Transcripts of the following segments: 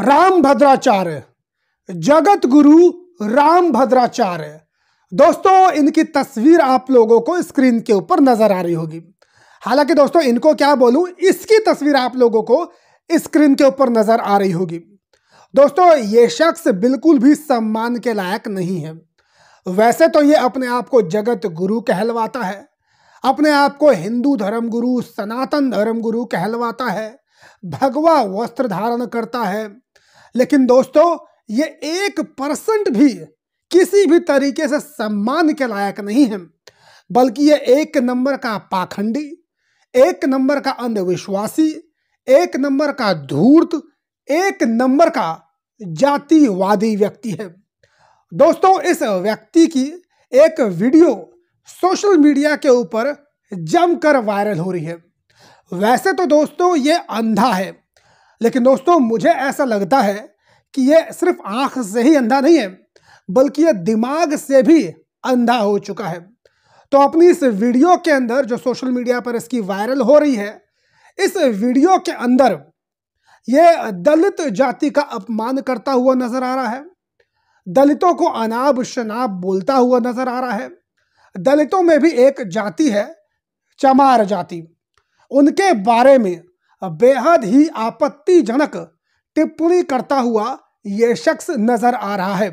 राम भद्राचार्य जगत गुरु राम भद्राचार्य दोस्तों इनकी तस्वीर आप लोगों को स्क्रीन के ऊपर नजर आ रही होगी हालांकि दोस्तों इनको क्या बोलूं इसकी तस्वीर आप लोगों को स्क्रीन के ऊपर नजर आ रही होगी दोस्तों ये शख्स बिल्कुल भी सम्मान के लायक नहीं है वैसे तो ये अपने आप को जगत गुरु कहलवाता है अपने आप को हिंदू धर्म गुरु सनातन धर्म गुरु कहलवाता है भगवा वस्त्र धारण करता है लेकिन दोस्तों ये एक परसेंट भी किसी भी तरीके से सम्मान के लायक नहीं है बल्कि ये एक नंबर का पाखंडी एक नंबर का अंधविश्वासी एक नंबर का धूर्त एक नंबर का जातिवादी व्यक्ति है दोस्तों इस व्यक्ति की एक वीडियो सोशल मीडिया के ऊपर जमकर वायरल हो रही है वैसे तो दोस्तों ये अंधा है लेकिन दोस्तों मुझे ऐसा लगता है कि ये सिर्फ आंख से ही अंधा नहीं है बल्कि ये दिमाग से भी अंधा हो चुका है तो अपनी इस वीडियो के अंदर जो सोशल मीडिया पर इसकी वायरल हो रही है इस वीडियो के अंदर ये दलित जाति का अपमान करता हुआ नजर आ रहा है दलितों को अनाब शनाब बोलता हुआ नजर आ रहा है दलितों में भी एक जाति है चमार जाति उनके बारे में बेहद ही आपत्तिजनक टिप्पणी करता हुआ ये शख्स नजर आ रहा है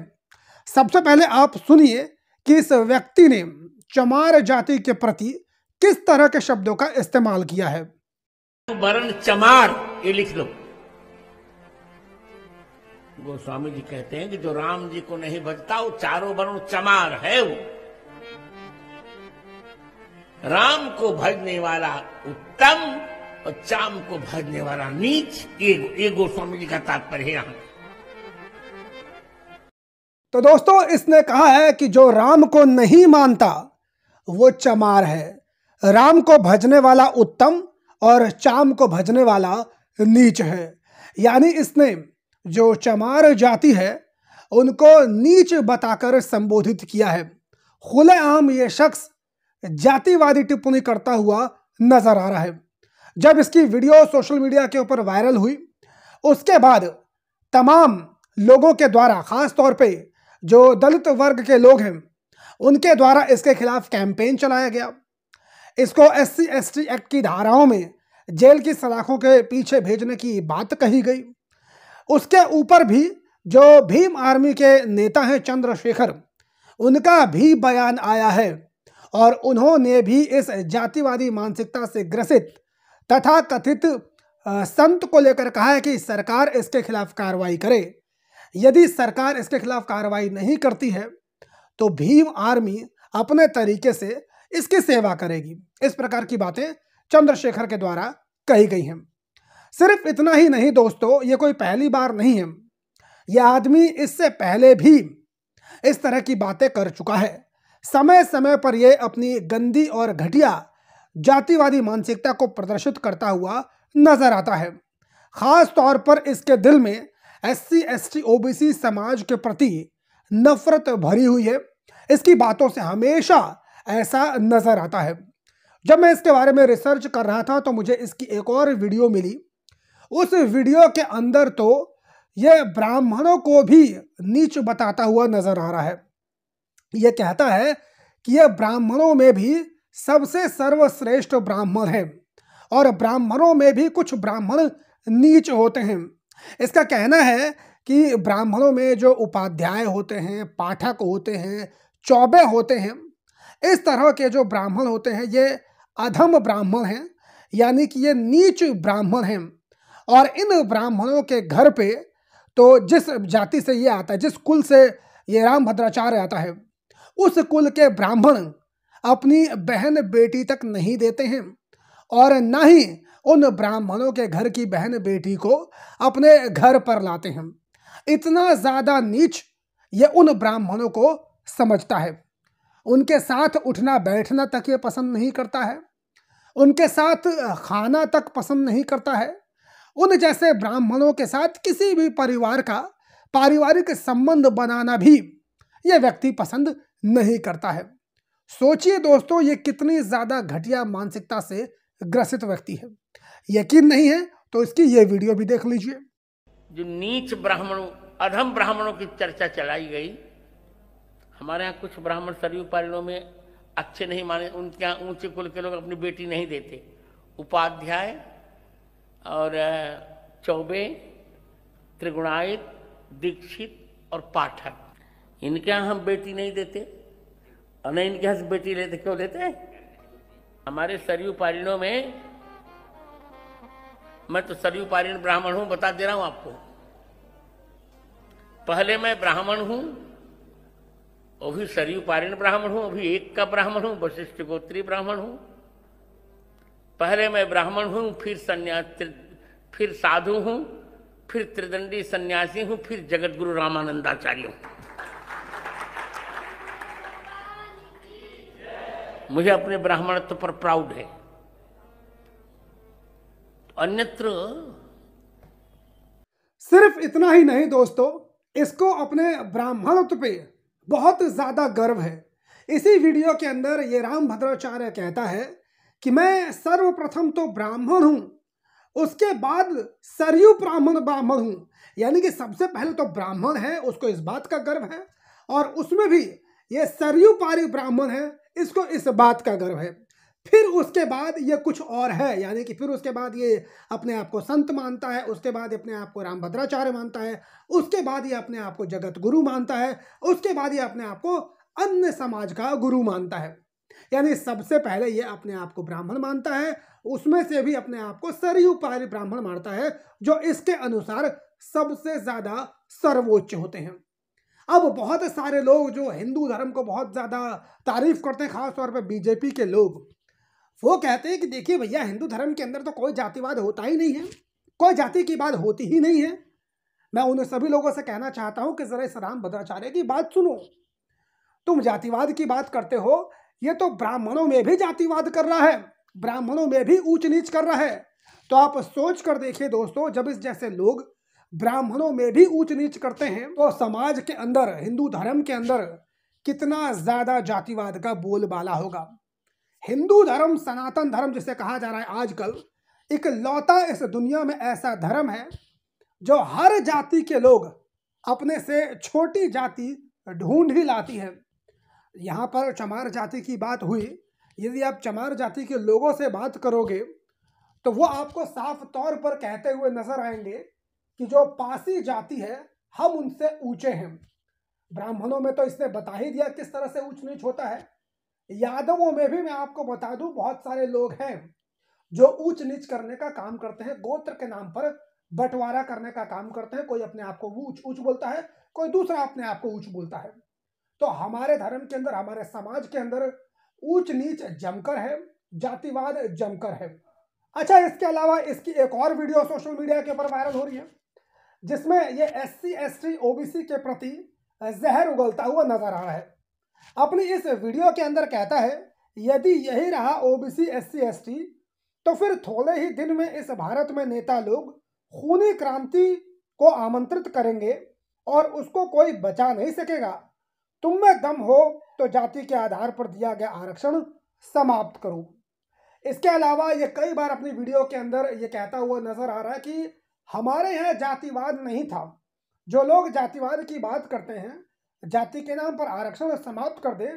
सबसे पहले आप सुनिए कि इस व्यक्ति ने चमार जाति के प्रति किस तरह के शब्दों का इस्तेमाल किया है वरण चमार ये लिख लो गोस्वामी जी कहते हैं कि जो राम जी को नहीं भजता वो चारों वरण चमार है वो राम को भजने वाला उत्तम और चाम को भरने वाला नीच एगो एगो स्वामी जी का तात्पर्य है यहाँ तो दोस्तों इसने कहा है कि जो राम को नहीं मानता वो चमार है राम को भजने वाला उत्तम और चाम को भजने वाला नीच है यानी इसने जो चमार जाति है उनको नीच बताकर संबोधित किया है खुलेआम ये शख्स जातिवादी टिप्पणी करता हुआ नजर आ रहा है जब इसकी वीडियो सोशल मीडिया के ऊपर वायरल हुई उसके बाद तमाम लोगों के द्वारा ख़ास तौर पे जो दलित वर्ग के लोग हैं उनके द्वारा इसके खिलाफ कैंपेन चलाया गया इसको एस सी एक्ट की धाराओं में जेल की सलाखों के पीछे भेजने की बात कही गई उसके ऊपर भी जो भीम आर्मी के नेता हैं चंद्रशेखर उनका भी बयान आया है और उन्होंने भी इस जातिवादी मानसिकता से ग्रसित तथा कथित संत को लेकर कहा है कि सरकार इसके खिलाफ कार्रवाई करे यदि सरकार इसके खिलाफ कार्रवाई नहीं करती है तो भीम आर्मी अपने तरीके से इसकी सेवा करेगी इस प्रकार की बातें चंद्रशेखर के द्वारा कही गई हैं सिर्फ इतना ही नहीं दोस्तों ये कोई पहली बार नहीं है यह आदमी इससे पहले भी इस तरह की बातें कर चुका है समय समय पर यह अपनी गंदी और घटिया जातिवादी मानसिकता को प्रदर्शित करता हुआ नजर आता है खास तौर पर इसके दिल में S C S T O B C समाज के प्रति नफरत भरी हुई है इसकी बातों से हमेशा ऐसा नज़र आता है जब मैं इसके बारे में रिसर्च कर रहा था तो मुझे इसकी एक और वीडियो मिली उस वीडियो के अंदर तो यह ब्राह्मणों को भी नीच बताता हुआ नज़र आ रहा है यह कहता है कि यह ब्राह्मणों में भी सबसे सर्वश्रेष्ठ ब्राह्मण है और ब्राह्मणों में भी कुछ ब्राह्मण नीच होते हैं इसका कहना है कि ब्राह्मणों में जो उपाध्याय होते हैं पाठक होते हैं चौबे होते हैं इस तरह के जो ब्राह्मण होते हैं ये अधम ब्राह्मण हैं यानी कि ये नीच ब्राह्मण हैं और इन ब्राह्मणों के घर पे तो जिस जाति से ये आता है जिस कुल से ये राम भद्राचार्य आता है उस कुल के ब्राह्मण अपनी बहन बेटी तक नहीं देते हैं और न ही उन ब्राह्मणों के घर की बहन बेटी को अपने घर पर लाते हैं इतना ज़्यादा नीच ये उन ब्राह्मणों को समझता है उनके साथ उठना बैठना तक ये पसंद नहीं करता है उनके साथ खाना तक पसंद नहीं करता है उन जैसे ब्राह्मणों के साथ किसी भी परिवार का पारिवारिक संबंध बनाना भी यह व्यक्ति पसंद नहीं करता है सोचिए दोस्तों ये कितनी ज़्यादा घटिया मानसिकता से ग्रसित व्यक्ति है यकीन नहीं है तो इसकी ये वीडियो भी देख लीजिए जो नीच ब्राह्मणों अधम ब्राह्मणों की चर्चा चलाई गई हमारे यहाँ कुछ ब्राह्मण सरयू पारिलों में अच्छे नहीं माने उनके यहाँ ऊंचे कुल के लोग अपनी बेटी नहीं देते उपाध्याय और चौबे त्रिगुणायत दीक्षित और पाठक इनके यहाँ हम बेटी नहीं देते नहीं इनके हंस बेटी लेते क्यों लेते हमारे सरयू पारिणों में मैं तो सरयू पारिण ब्राह्मण हूं बता दे रहा हूं आपको पहले मैं ब्राह्मण हूं अभी सरयू पारिण ब्राह्मण हूं अभी एक का ब्राह्मण हूं वशिष्ठ गोत्री ब्राह्मण हूं पहले मैं ब्राह्मण हूं फिर सन्यास फिर साधु हूं फिर त्रिदंडी सन्यासी हूं फिर जगत गुरु रामानंदाचार्य हूं मुझे अपने ब्राह्मणत्व पर प्राउड है अन्यत्र सिर्फ इतना ही नहीं दोस्तों इसको अपने ब्राह्मणत्व पे बहुत ज्यादा गर्व है इसी वीडियो के अंदर ये राम भद्राचार्य कहता है कि मैं सर्वप्रथम तो ब्राह्मण हूं उसके बाद सरयू ब्राह्मण ब्राह्मण हूं यानी कि सबसे पहले तो ब्राह्मण है उसको इस बात का गर्व है और उसमें भी ये सरयू पारी ब्राह्मण है इसको इस बात का गर्व है फिर उसके बाद ये कुछ और है यानी कि फिर उसके बाद ये अपने आप को संत मानता है उसके बाद अपने आप को राम भद्राचार्य मानता है उसके बाद ये अपने आप को जगत गुरु मानता है उसके बाद ये अपने आप को अन्य समाज का गुरु मानता है यानी सबसे पहले ये अपने आप को ब्राह्मण मानता है उसमें से भी अपने आप को सरयू पारी ब्राह्मण मानता है जो इसके अनुसार सबसे ज़्यादा सर्वोच्च होते हैं अब बहुत सारे लोग जो हिंदू धर्म को बहुत ज़्यादा तारीफ करते हैं खासतौर पर बीजेपी के लोग वो कहते हैं कि देखिए भैया हिंदू धर्म के अंदर तो कोई जातिवाद होता ही नहीं है कोई जाति की बात होती ही नहीं है मैं उन सभी लोगों से कहना चाहता हूँ कि ज़रा इस राम भद्राचार्य की बात सुनो तुम जातिवाद की बात करते हो ये तो ब्राह्मणों में भी जातिवाद कर रहा है ब्राह्मणों में भी ऊंच नीच कर रहा है तो आप सोच कर देखिए दोस्तों जब इस जैसे लोग ब्राह्मणों में भी ऊंच नीच करते हैं तो समाज के अंदर हिंदू धर्म के अंदर कितना ज्यादा जातिवाद का बोलबाला होगा हिंदू धर्म सनातन धर्म जिसे कहा जा रहा है आजकल एक लौता इस दुनिया में ऐसा धर्म है जो हर जाति के लोग अपने से छोटी जाति ढूंढ ही लाती है यहाँ पर चमार जाति की बात हुई यदि आप चमार जाति के लोगों से बात करोगे तो वो आपको साफ तौर पर कहते हुए नजर आएंगे कि जो पासी जाति है हम उनसे ऊंचे हैं ब्राह्मणों में तो इसने बता ही दिया किस तरह से ऊंच नीच होता है यादवों में भी मैं आपको बता दूं बहुत सारे लोग हैं जो ऊंच नीच करने का काम करते हैं गोत्र के नाम पर बंटवारा करने का काम करते हैं कोई अपने आप को ऊंच ऊंच बोलता है कोई दूसरा अपने आप को ऊंच बोलता है तो हमारे धर्म के अंदर हमारे समाज के अंदर ऊंच नीच जमकर है जातिवाद जमकर है अच्छा इसके अलावा इसकी एक और वीडियो सोशल मीडिया के ऊपर वायरल हो रही है जिसमें ये S C S T O B C के प्रति जहर उगलता हुआ नजर आ रहा है अपनी इस वीडियो के अंदर कहता है यदि यही रहा O B C S C S T तो फिर थोड़े ही दिन में इस भारत में नेता लोग खूनी क्रांति को आमंत्रित करेंगे और उसको कोई बचा नहीं सकेगा तुम में दम हो तो जाति के आधार पर दिया गया आरक्षण समाप्त करो इसके अलावा ये कई बार अपनी वीडियो के अंदर ये कहता हुआ नजर आ रहा है कि हमारे यहाँ जातिवाद नहीं था जो लोग जातिवाद की बात करते हैं जाति के नाम पर आरक्षण समाप्त कर दे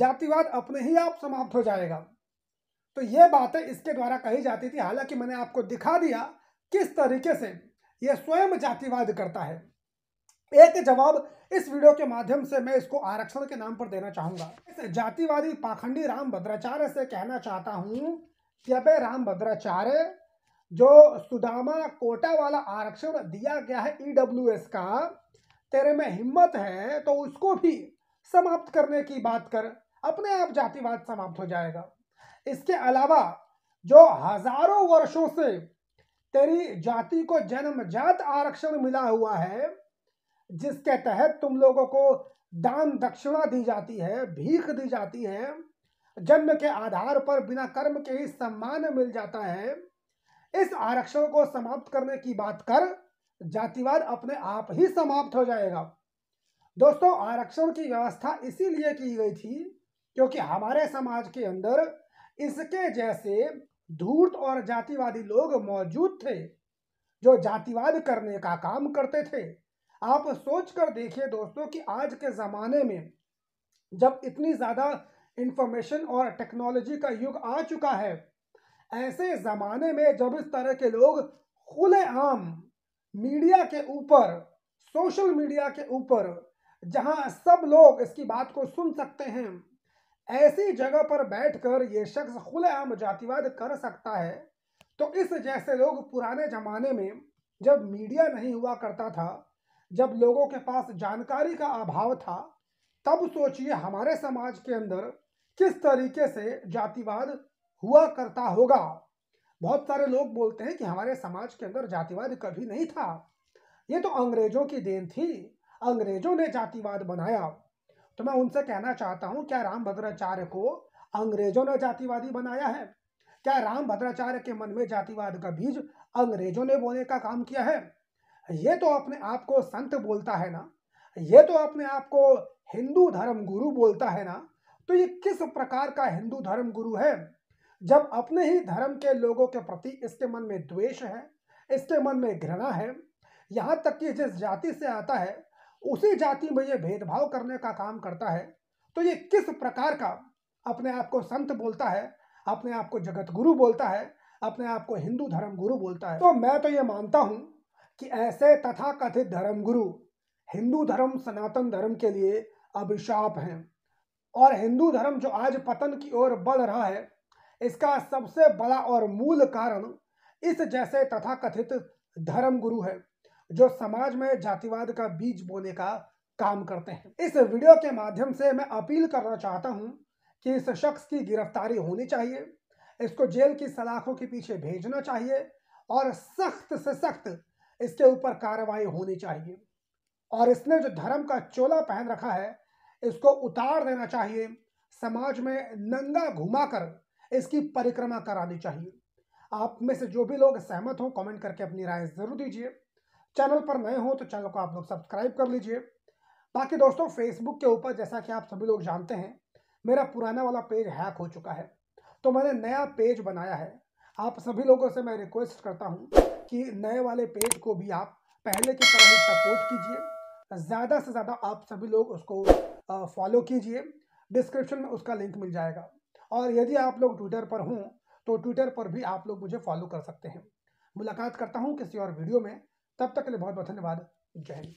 जातिवाद अपने ही आप समाप्त हो जाएगा तो ये बातें इसके द्वारा कही जाती थी हालांकि मैंने आपको दिखा दिया किस तरीके से ये स्वयं जातिवाद करता है एक जवाब इस वीडियो के माध्यम से मैं इसको आरक्षण के नाम पर देना चाहूंगा इस जातिवादी पाखंडी राम भद्राचार्य से कहना चाहता हूं कि अबे राम भद्राचार्य जो सुदामा कोटा वाला आरक्षण दिया गया है ईडब्ल्यूएस e का तेरे में हिम्मत है तो उसको भी समाप्त करने की बात कर अपने आप जातिवाद समाप्त हो जाएगा इसके अलावा जो हजारों वर्षों से तेरी जाति को जन्मजात आरक्षण मिला हुआ है जिसके तहत तुम लोगों को दान दक्षिणा दी जाती है भीख दी जाती है जन्म के आधार पर बिना कर्म के ही सम्मान मिल जाता है इस आरक्षण को समाप्त करने की बात कर जातिवाद अपने आप ही समाप्त हो जाएगा दोस्तों आरक्षण की व्यवस्था इसीलिए की गई थी क्योंकि हमारे समाज के अंदर इसके जैसे धूर्त और जातिवादी लोग मौजूद थे जो जातिवाद करने का काम करते थे आप सोच कर देखिए दोस्तों कि आज के ज़माने में जब इतनी ज़्यादा इंफॉर्मेशन और टेक्नोलॉजी का युग आ चुका है ऐसे ज़माने में जब इस तरह के लोग खुलेआम मीडिया के ऊपर सोशल मीडिया के ऊपर जहां सब लोग इसकी बात को सुन सकते हैं ऐसी जगह पर बैठकर ये शख्स खुलेआम जातिवाद कर सकता है तो इस जैसे लोग पुराने ज़माने में जब मीडिया नहीं हुआ करता था जब लोगों के पास जानकारी का अभाव था तब सोचिए हमारे समाज के अंदर किस तरीके से जातिवाद हुआ करता होगा बहुत सारे लोग बोलते हैं कि हमारे समाज के अंदर जातिवाद कभी नहीं था ये तो अंग्रेजों की देन थी अंग्रेजों ने जातिवाद बनाया तो मैं उनसे कहना चाहता हूँ क्या राम भद्राचार्य को अंग्रेजों ने जातिवादी बनाया है क्या राम भद्राचार्य के मन में जातिवाद का बीज अंग्रेजों ने बोने का काम किया है ये तो अपने आप को संत बोलता है ना ये तो अपने आप को हिंदू धर्म गुरु बोलता है ना तो ये किस प्रकार का हिंदू धर्म गुरु है जब अपने ही धर्म के लोगों के प्रति इसके मन में द्वेष है इसके मन में घृणा है यहाँ तक कि जिस जाति से आता है उसी जाति में ये भेदभाव करने का काम करता है तो ये किस प्रकार का अपने आप को संत बोलता है अपने आप को जगत गुरु बोलता है अपने आप को हिंदू धर्म गुरु बोलता है तो मैं तो ये मानता हूँ कि ऐसे तथा कथित धर्म गुरु हिंदू धर्म सनातन धर्म के लिए अभिशाप हैं और हिंदू धर्म जो आज पतन की ओर बढ़ रहा है इसका सबसे बड़ा और मूल कारण इस जैसे तथाकथित धर्म गुरु है जो समाज में जातिवाद का बीज बोने का काम करते हैं इस वीडियो के माध्यम से मैं अपील करना चाहता हूं कि इस शख्स की गिरफ्तारी होनी चाहिए इसको जेल की सलाखों के पीछे भेजना चाहिए और सख्त से सख्त इसके ऊपर कार्रवाई होनी चाहिए और इसने जो धर्म का चोला पहन रखा है इसको उतार देना चाहिए समाज में नंगा घुमाकर इसकी परिक्रमा करानी चाहिए आप में से जो भी लोग सहमत हो कमेंट करके अपनी राय जरूर दीजिए चैनल पर नए हो तो चैनल को आप लोग सब्सक्राइब कर लीजिए बाकी दोस्तों फेसबुक के ऊपर जैसा कि आप सभी लोग जानते हैं मेरा पुराना वाला पेज हैक हो चुका है तो मैंने नया पेज बनाया है आप सभी लोगों से मैं रिक्वेस्ट करता हूँ कि नए वाले पेज को भी आप पहले की तरह ही सपोर्ट कीजिए ज़्यादा से ज़्यादा आप सभी लोग उसको फॉलो कीजिए डिस्क्रिप्शन में उसका लिंक मिल जाएगा और यदि आप लोग ट्विटर पर हों तो ट्विटर पर भी आप लोग मुझे फॉलो कर सकते हैं मुलाकात करता हूँ किसी और वीडियो में तब तक के लिए बहुत बहुत धन्यवाद जय हिंद